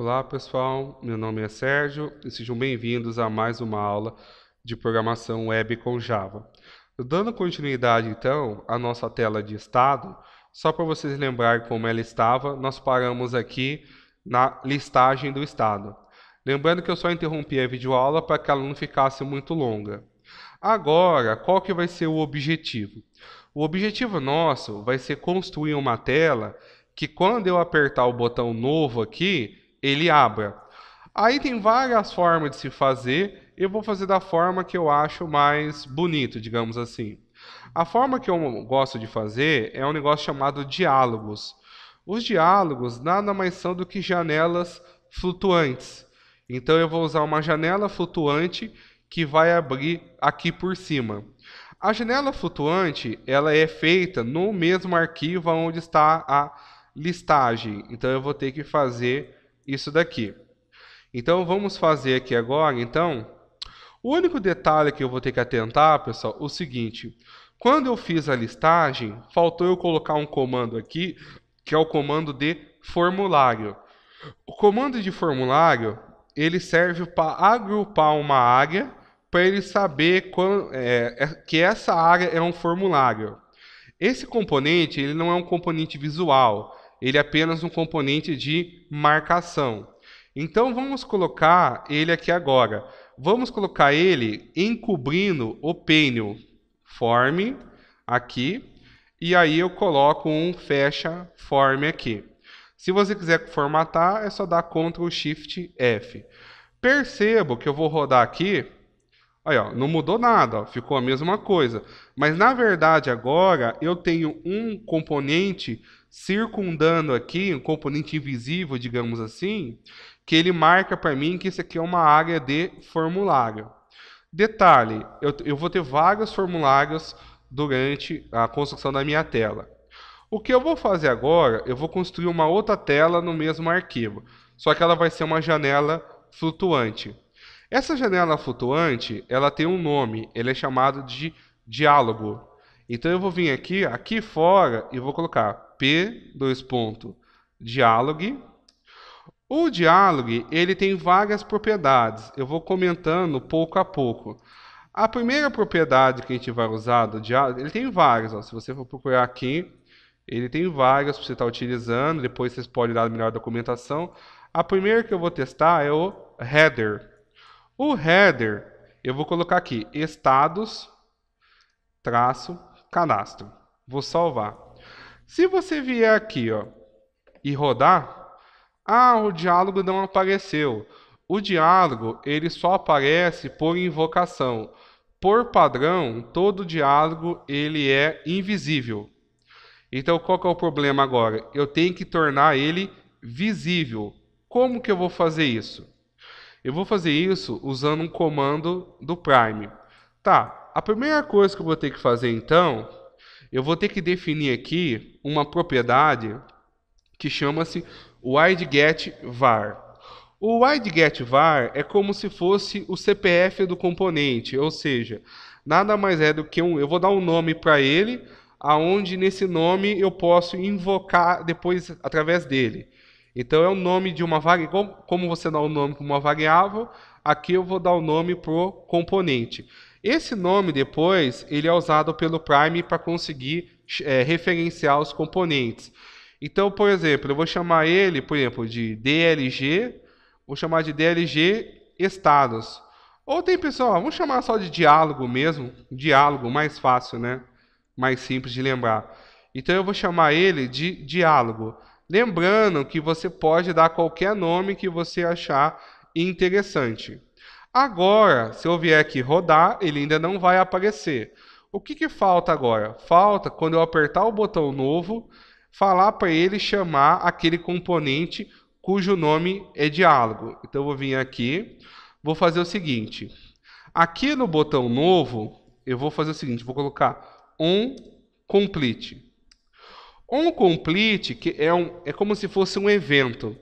Olá pessoal, meu nome é Sérgio e sejam bem-vindos a mais uma aula de programação web com Java. Dando continuidade então à nossa tela de estado, só para vocês lembrar como ela estava, nós paramos aqui na listagem do estado. Lembrando que eu só interrompi a videoaula para que ela não ficasse muito longa. Agora, qual que vai ser o objetivo? O objetivo nosso vai ser construir uma tela que quando eu apertar o botão novo aqui, ele abra. Aí tem várias formas de se fazer, eu vou fazer da forma que eu acho mais bonito, digamos assim. A forma que eu gosto de fazer é um negócio chamado diálogos. Os diálogos nada mais são do que janelas flutuantes. Então eu vou usar uma janela flutuante que vai abrir aqui por cima. A janela flutuante ela é feita no mesmo arquivo onde está a listagem. Então eu vou ter que fazer isso daqui. Então vamos fazer aqui agora, então, o único detalhe que eu vou ter que atentar, pessoal, é o seguinte, quando eu fiz a listagem, faltou eu colocar um comando aqui, que é o comando de formulário. O comando de formulário, ele serve para agrupar uma área, para ele saber quando, é, é, que essa área é um formulário. Esse componente, ele não é um componente visual, ele é apenas um componente de marcação. Então vamos colocar ele aqui agora. Vamos colocar ele encobrindo o pênio form aqui e aí eu coloco um fecha form aqui. Se você quiser formatar, é só dar Ctrl Shift F. Percebo que eu vou rodar aqui, aí, ó, não mudou nada, ó, ficou a mesma coisa. Mas na verdade agora eu tenho um componente circundando aqui, um componente invisível, digamos assim, que ele marca para mim que isso aqui é uma área de formulário. Detalhe, eu, eu vou ter vários formulários durante a construção da minha tela. O que eu vou fazer agora, eu vou construir uma outra tela no mesmo arquivo, só que ela vai ser uma janela flutuante. Essa janela flutuante, ela tem um nome, ele é chamado de diálogo. Então eu vou vir aqui, aqui fora, e vou colocar P, dois pontos, diálogo. O diálogo, ele tem várias propriedades. Eu vou comentando pouco a pouco. A primeira propriedade que a gente vai usar do diálogo, ele tem várias. Ó. Se você for procurar aqui, ele tem várias para você estar tá utilizando. Depois vocês podem dar melhor documentação. A primeira que eu vou testar é o header. O header, eu vou colocar aqui, estados, traço, cadastro. Vou salvar. Se você vier aqui ó, e rodar, ah, o diálogo não apareceu. O diálogo ele só aparece por invocação. Por padrão, todo diálogo ele é invisível. Então, qual que é o problema agora? Eu tenho que tornar ele visível. Como que eu vou fazer isso? Eu vou fazer isso usando um comando do Prime. Tá, a primeira coisa que eu vou ter que fazer então eu vou ter que definir aqui uma propriedade que chama-se WideGetVar. O WideGetVar é como se fosse o CPF do componente, ou seja, nada mais é do que um. Eu vou dar um nome para ele, aonde nesse nome eu posso invocar depois através dele. Então é o nome de uma variável, como você dá o nome para uma variável, aqui eu vou dar o nome para o componente. Esse nome depois ele é usado pelo Prime para conseguir é, referenciar os componentes. Então, por exemplo, eu vou chamar ele, por exemplo, de DLG, vou chamar de DLG estados. Ou tem pessoal, vamos chamar só de diálogo mesmo, diálogo mais fácil, né? Mais simples de lembrar. Então eu vou chamar ele de diálogo. Lembrando que você pode dar qualquer nome que você achar interessante. Agora, se eu vier aqui rodar, ele ainda não vai aparecer. O que, que falta agora? Falta, quando eu apertar o botão novo, falar para ele chamar aquele componente cujo nome é diálogo. Então, eu vou vir aqui, vou fazer o seguinte. Aqui no botão novo, eu vou fazer o seguinte, vou colocar on complete. On complete que é, um, é como se fosse um evento.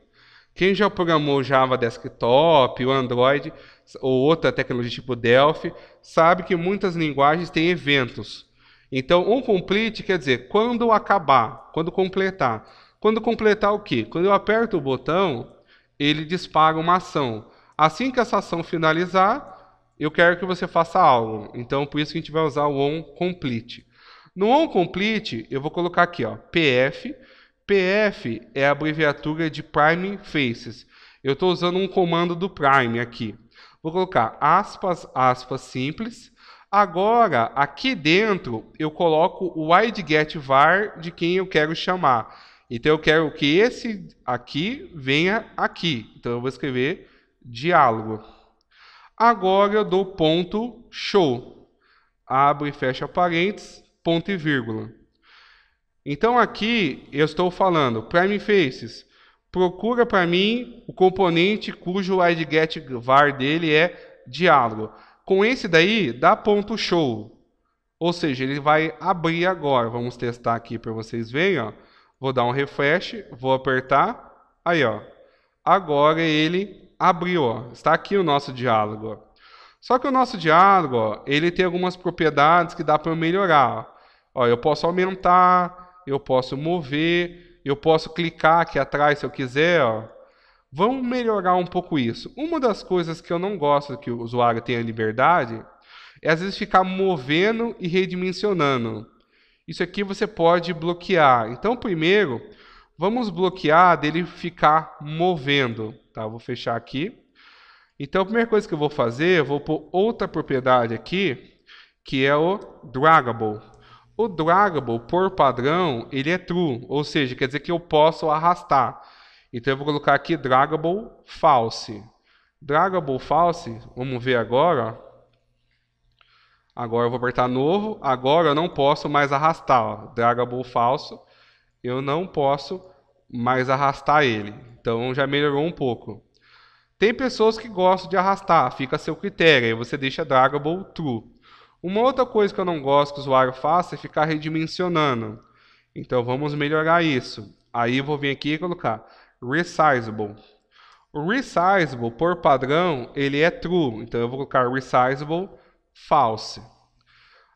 Quem já programou Java Desktop, o Android, ou outra tecnologia tipo Delphi, sabe que muitas linguagens têm eventos. Então, um complete quer dizer quando acabar, quando completar. Quando completar o quê? Quando eu aperto o botão, ele dispara uma ação. Assim que essa ação finalizar, eu quero que você faça algo. Então, por isso que a gente vai usar o onComplete. No onComplete, eu vou colocar aqui, ó, PF. PF é a abreviatura de Prime Faces. Eu estou usando um comando do Prime aqui. Vou colocar aspas, aspas simples. Agora, aqui dentro, eu coloco o wide-get-var de quem eu quero chamar. Então, eu quero que esse aqui venha aqui. Então, eu vou escrever diálogo. Agora, eu dou ponto show. Abro e fecha parênteses, ponto e vírgula. Então, aqui, eu estou falando prime faces procura para mim o componente cujo get var dele é diálogo. Com esse daí, dá ponto show. Ou seja, ele vai abrir agora. Vamos testar aqui para vocês verem. Ó. Vou dar um refresh, vou apertar. Aí, ó. agora ele abriu. Ó. Está aqui o nosso diálogo. Só que o nosso diálogo ó, ele tem algumas propriedades que dá para melhorar. Ó, eu posso aumentar, eu posso mover, eu posso clicar aqui atrás se eu quiser. Ó. Vamos melhorar um pouco isso. Uma das coisas que eu não gosto que o usuário tenha liberdade é às vezes ficar movendo e redimensionando. Isso aqui você pode bloquear. Então, primeiro, vamos bloquear dele ficar movendo. Tá? Vou fechar aqui. Então, a primeira coisa que eu vou fazer, eu vou pôr outra propriedade aqui, que é o draggable. O draggable, por padrão, ele é true, ou seja, quer dizer que eu posso arrastar. Então eu vou colocar aqui draggable false. Draggable false, vamos ver agora. Agora eu vou apertar novo, agora eu não posso mais arrastar. Ó. Draggable falso, eu não posso mais arrastar ele. Então já melhorou um pouco. Tem pessoas que gostam de arrastar, fica a seu critério, aí você deixa draggable true. Uma outra coisa que eu não gosto que o usuário faça é ficar redimensionando. Então vamos melhorar isso. Aí eu vou vir aqui e colocar resizable. O resizable, por padrão, ele é true. Então eu vou colocar resizable false.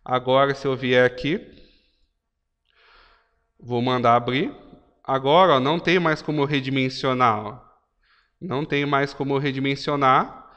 Agora se eu vier aqui, vou mandar abrir. Agora ó, não tem mais como redimensionar. Ó. Não tem mais como redimensionar.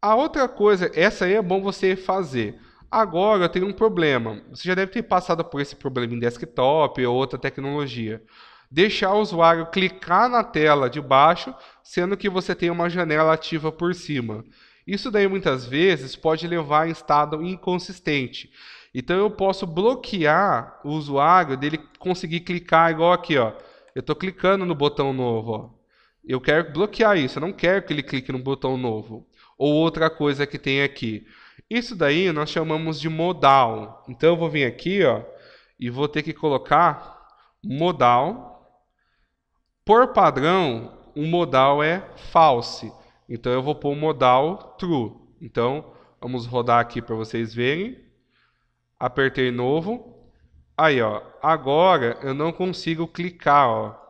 A outra coisa, essa aí é bom você fazer. Agora eu tenho um problema. Você já deve ter passado por esse problema em desktop ou outra tecnologia. Deixar o usuário clicar na tela de baixo, sendo que você tem uma janela ativa por cima. Isso daí muitas vezes pode levar a estado inconsistente. Então eu posso bloquear o usuário dele conseguir clicar igual aqui, ó. Eu estou clicando no botão novo, ó. Eu quero bloquear isso, eu não quero que ele clique no botão novo. Ou outra coisa que tem aqui. Isso daí nós chamamos de modal. Então eu vou vir aqui ó, e vou ter que colocar modal. Por padrão, um modal é false. Então eu vou pôr modal true. Então vamos rodar aqui para vocês verem. Apertei novo. Aí, ó, agora eu não consigo clicar, ó.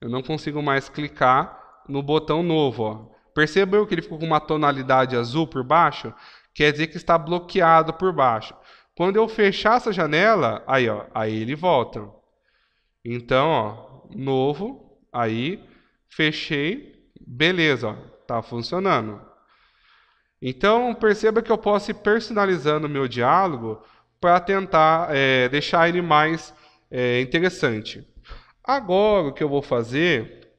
Eu não consigo mais clicar no botão novo, ó. Percebeu que ele ficou com uma tonalidade azul por baixo? quer dizer que está bloqueado por baixo. Quando eu fechar essa janela, aí, ó, aí ele volta. Então, ó, novo, aí, fechei, beleza, tá funcionando. Então, perceba que eu posso ir personalizando o meu diálogo para tentar é, deixar ele mais é, interessante. Agora, o que eu vou fazer,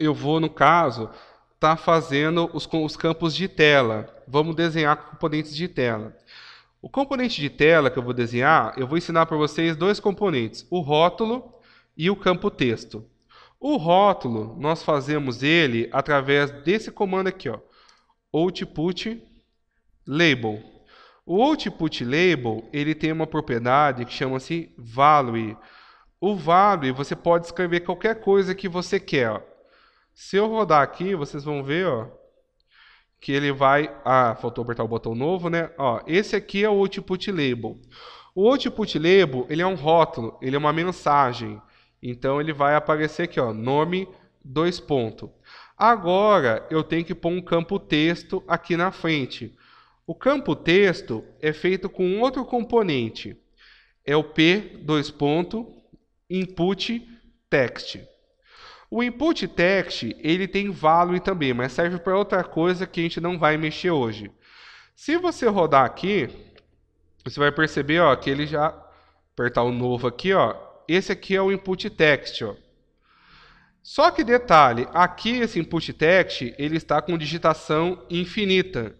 eu vou, no caso, está fazendo os, os campos de tela. Vamos desenhar componentes de tela. O componente de tela que eu vou desenhar, eu vou ensinar para vocês dois componentes, o rótulo e o campo texto. O rótulo, nós fazemos ele através desse comando aqui, ó, output label. O output label, ele tem uma propriedade que chama-se value. O value, você pode escrever qualquer coisa que você quer, ó. Se eu rodar aqui, vocês vão ver, ó, que ele vai... Ah, faltou apertar o botão novo, né? Ó, esse aqui é o Output Label. O Output Label, ele é um rótulo, ele é uma mensagem. Então, ele vai aparecer aqui, ó, nome, dois pontos. Agora, eu tenho que pôr um campo texto aqui na frente. O campo texto é feito com outro componente. É o P, dois pontos, input, text. O input text ele tem value também, mas serve para outra coisa que a gente não vai mexer hoje. Se você rodar aqui, você vai perceber ó, que ele já apertar o novo aqui, ó. Esse aqui é o input text, ó. Só que detalhe, aqui esse input text ele está com digitação infinita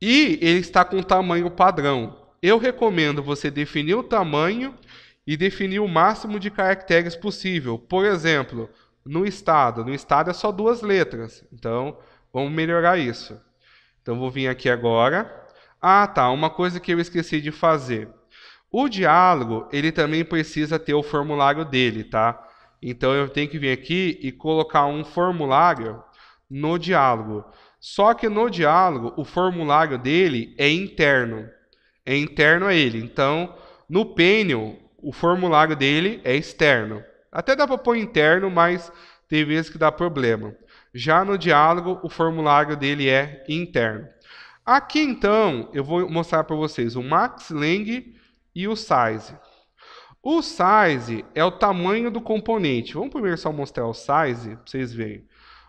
e ele está com tamanho padrão. Eu recomendo você definir o tamanho e definir o máximo de caracteres possível. Por exemplo, no estado. No estado é só duas letras. Então, vamos melhorar isso. Então, vou vir aqui agora. Ah, tá. Uma coisa que eu esqueci de fazer. O diálogo, ele também precisa ter o formulário dele, tá? Então, eu tenho que vir aqui e colocar um formulário no diálogo. Só que no diálogo, o formulário dele é interno. É interno a ele. Então, no Pênio, o formulário dele é externo. Até dá para pôr interno, mas tem vezes que dá problema. Já no diálogo, o formulário dele é interno. Aqui então, eu vou mostrar para vocês o max length e o size. O size é o tamanho do componente. Vamos primeiro só mostrar o size, para vocês verem.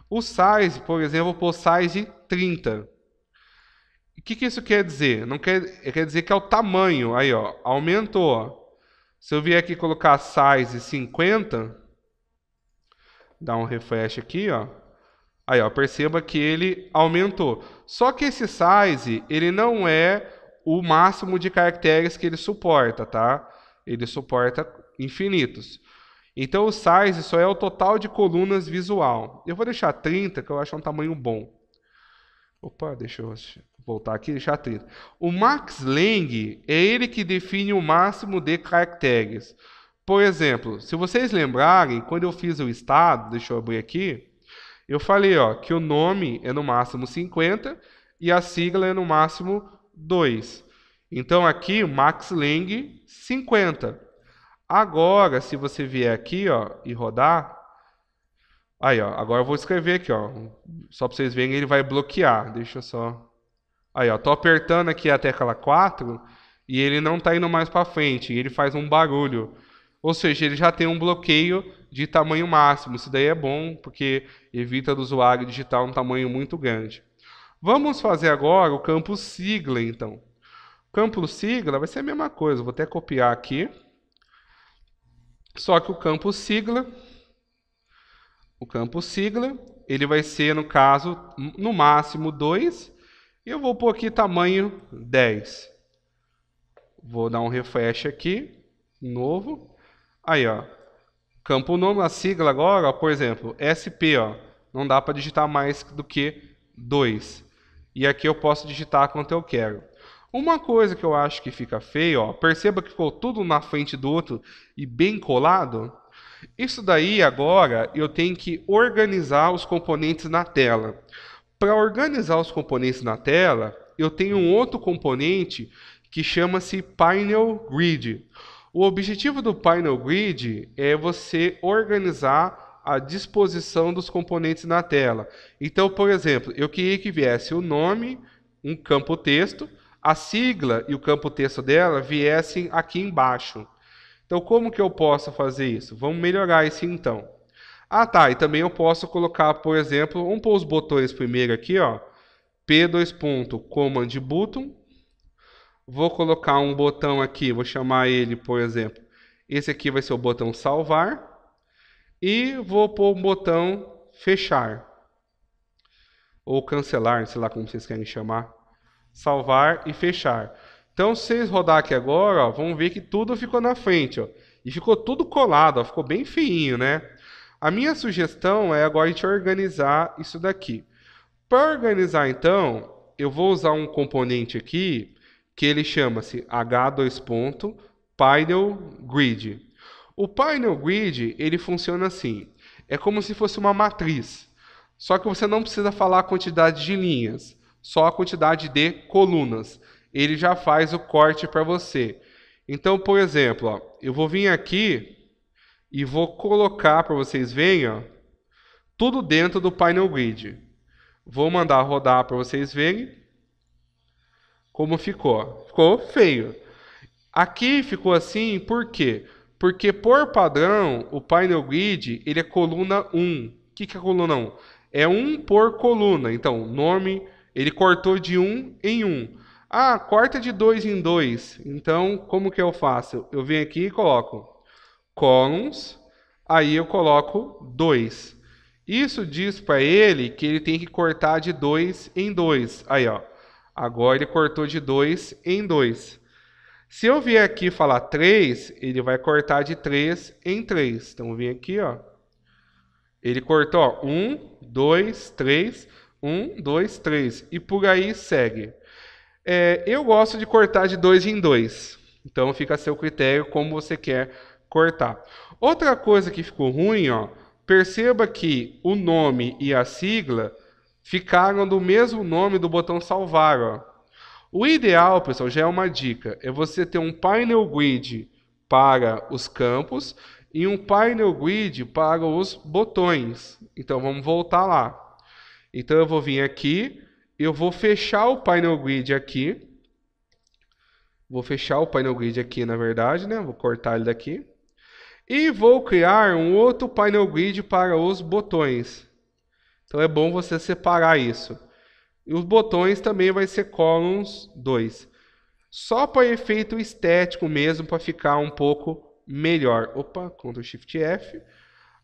O size, por exemplo, por vou pôr size 30. O que, que isso quer dizer? Não quer, quer dizer que é o tamanho. Aí, ó, aumentou. Ó. Se eu vier aqui colocar size 50, dá um refresh aqui, ó. Aí, ó, perceba que ele aumentou. Só que esse size, ele não é o máximo de caracteres que ele suporta, tá? Ele suporta infinitos. Então, o size só é o total de colunas visual. Eu vou deixar 30, que eu acho um tamanho bom. Opa, deixa eu voltar aqui e deixar 30. O Max Lang é ele que define o máximo de caracteres. Por exemplo, se vocês lembrarem, quando eu fiz o estado, deixa eu abrir aqui, eu falei ó, que o nome é no máximo 50 e a sigla é no máximo 2. Então aqui, Max Lang, 50. Agora, se você vier aqui ó, e rodar, aí ó, agora eu vou escrever aqui, ó, só para vocês verem, ele vai bloquear. Deixa eu só Aí, ó, tô apertando aqui a tecla 4 e ele não tá indo mais para frente, ele faz um barulho. Ou seja, ele já tem um bloqueio de tamanho máximo. Isso daí é bom, porque evita do usuário digitar um tamanho muito grande. Vamos fazer agora o campo sigla, então. O campo sigla vai ser a mesma coisa, vou até copiar aqui. Só que o campo sigla, o campo sigla, ele vai ser, no caso, no máximo 2 e eu vou pôr aqui tamanho 10. Vou dar um refresh aqui, novo. Aí, ó. Campo nome, a sigla agora, ó, por exemplo, SP, ó. Não dá para digitar mais do que 2. E aqui eu posso digitar quanto eu quero. Uma coisa que eu acho que fica feio, ó, perceba que ficou tudo na frente do outro e bem colado. Isso daí agora eu tenho que organizar os componentes na tela. Para organizar os componentes na tela, eu tenho um outro componente que chama-se Panel Grid. O objetivo do Panel Grid é você organizar a disposição dos componentes na tela. Então, por exemplo, eu queria que viesse o nome, um campo texto, a sigla e o campo texto dela viessem aqui embaixo. Então, como que eu posso fazer isso? Vamos melhorar isso então. Ah, tá. E também eu posso colocar, por exemplo, vamos pôr os botões primeiro aqui, ó. P, dois ponto, Command Button. Vou colocar um botão aqui, vou chamar ele, por exemplo. Esse aqui vai ser o botão salvar. E vou pôr um botão fechar. Ou cancelar, sei lá como vocês querem chamar. Salvar e fechar. Então, se vocês rodar aqui agora, ó, vão ver que tudo ficou na frente, ó. E ficou tudo colado, ó, ficou bem feinho, né? A minha sugestão é agora a gente organizar isso daqui. Para organizar, então, eu vou usar um componente aqui que ele chama-se H2 ponto Grid. O Pinel Grid, ele funciona assim. É como se fosse uma matriz. Só que você não precisa falar a quantidade de linhas, só a quantidade de colunas. Ele já faz o corte para você. Então, por exemplo, ó, eu vou vir aqui e vou colocar para vocês verem, ó, tudo dentro do painel grid. Vou mandar rodar para vocês verem como ficou. Ficou feio. Aqui ficou assim, por quê? Porque por padrão, o painel grid, ele é coluna 1. O que, que é coluna 1? É 1 por coluna. Então, nome, ele cortou de 1 em 1. Ah, corta de 2 em 2. Então, como que eu faço? Eu venho aqui e coloco columns, aí eu coloco 2. Isso diz para ele que ele tem que cortar de 2 em 2. Aí, ó. Agora ele cortou de 2 em 2. Se eu vier aqui falar 3, ele vai cortar de 3 em 3. Então, vem aqui, ó. Ele cortou, ó, 1, 2, 3, 1, 2, 3. E por aí segue. É, eu gosto de cortar de 2 em 2. Então, fica a seu critério como você quer cortar. Outra coisa que ficou ruim, ó, perceba que o nome e a sigla ficaram do mesmo nome do botão salvar. Ó. O ideal, pessoal, já é uma dica, é você ter um panel grid para os campos e um panel grid para os botões. Então vamos voltar lá. Então eu vou vir aqui, eu vou fechar o panel grid aqui. Vou fechar o panel grid aqui, na verdade, né? Vou cortar ele daqui. E vou criar um outro painel grid para os botões. Então é bom você separar isso. E os botões também vai ser columns 2. Só para efeito estético mesmo, para ficar um pouco melhor. Opa, Ctrl Shift F.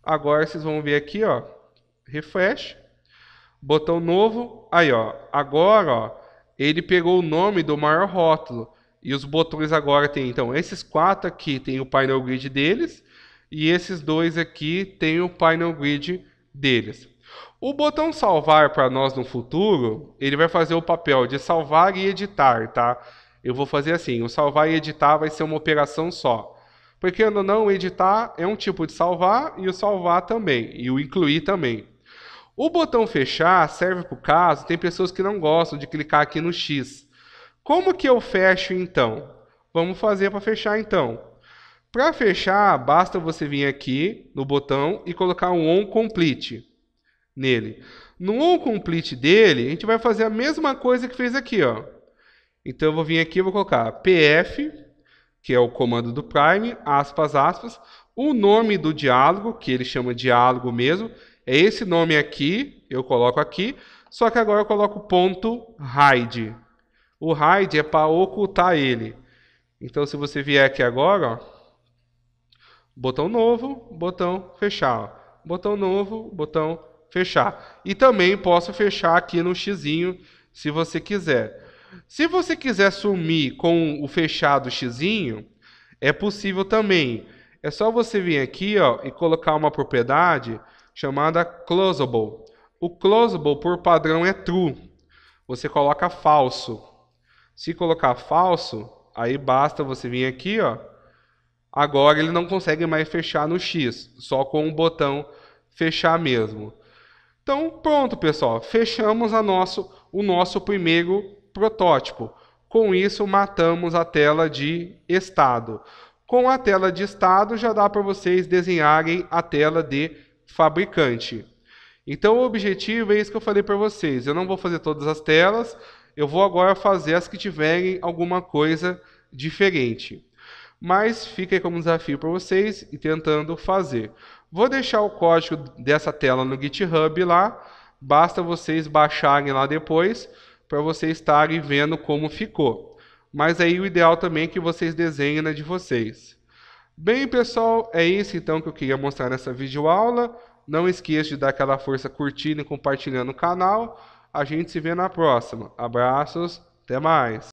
Agora vocês vão ver aqui, ó, refresh, botão novo, aí ó, agora ó, ele pegou o nome do maior rótulo e os botões agora tem então esses quatro aqui tem o painel grid deles e esses dois aqui têm o panel grid deles. O botão salvar para nós no futuro, ele vai fazer o papel de salvar e editar, tá? Eu vou fazer assim, o salvar e editar vai ser uma operação só. Porque ou não, editar é um tipo de salvar e o salvar também, e o incluir também. O botão fechar serve para o caso, tem pessoas que não gostam de clicar aqui no X. Como que eu fecho então? Vamos fazer para fechar então. Para fechar, basta você vir aqui no botão e colocar um on complete nele. No on complete dele, a gente vai fazer a mesma coisa que fez aqui, ó. Então eu vou vir aqui, e vou colocar pf, que é o comando do prime, aspas aspas, o nome do diálogo, que ele chama diálogo mesmo, é esse nome aqui, eu coloco aqui, só que agora eu coloco ponto hide. O hide é para ocultar ele. Então se você vier aqui agora, ó, Botão novo, botão fechar. Botão novo, botão fechar. E também posso fechar aqui no xizinho, se você quiser. Se você quiser sumir com o fechado xizinho, é possível também. É só você vir aqui ó, e colocar uma propriedade chamada closable. O closable, por padrão, é true. Você coloca falso. Se colocar falso, aí basta você vir aqui ó, Agora ele não consegue mais fechar no X, só com o botão fechar mesmo. Então pronto pessoal, fechamos a nosso, o nosso primeiro protótipo. Com isso matamos a tela de estado. Com a tela de estado já dá para vocês desenharem a tela de fabricante. Então o objetivo é isso que eu falei para vocês. Eu não vou fazer todas as telas, eu vou agora fazer as que tiverem alguma coisa diferente. Mas fica aí como desafio para vocês e tentando fazer. Vou deixar o código dessa tela no GitHub lá. Basta vocês baixarem lá depois para vocês estarem vendo como ficou. Mas aí o ideal também é que vocês desenhem na de vocês. Bem, pessoal, é isso então que eu queria mostrar nessa videoaula. Não esqueça de dar aquela força curtindo e compartilhando o canal. A gente se vê na próxima. Abraços, até mais!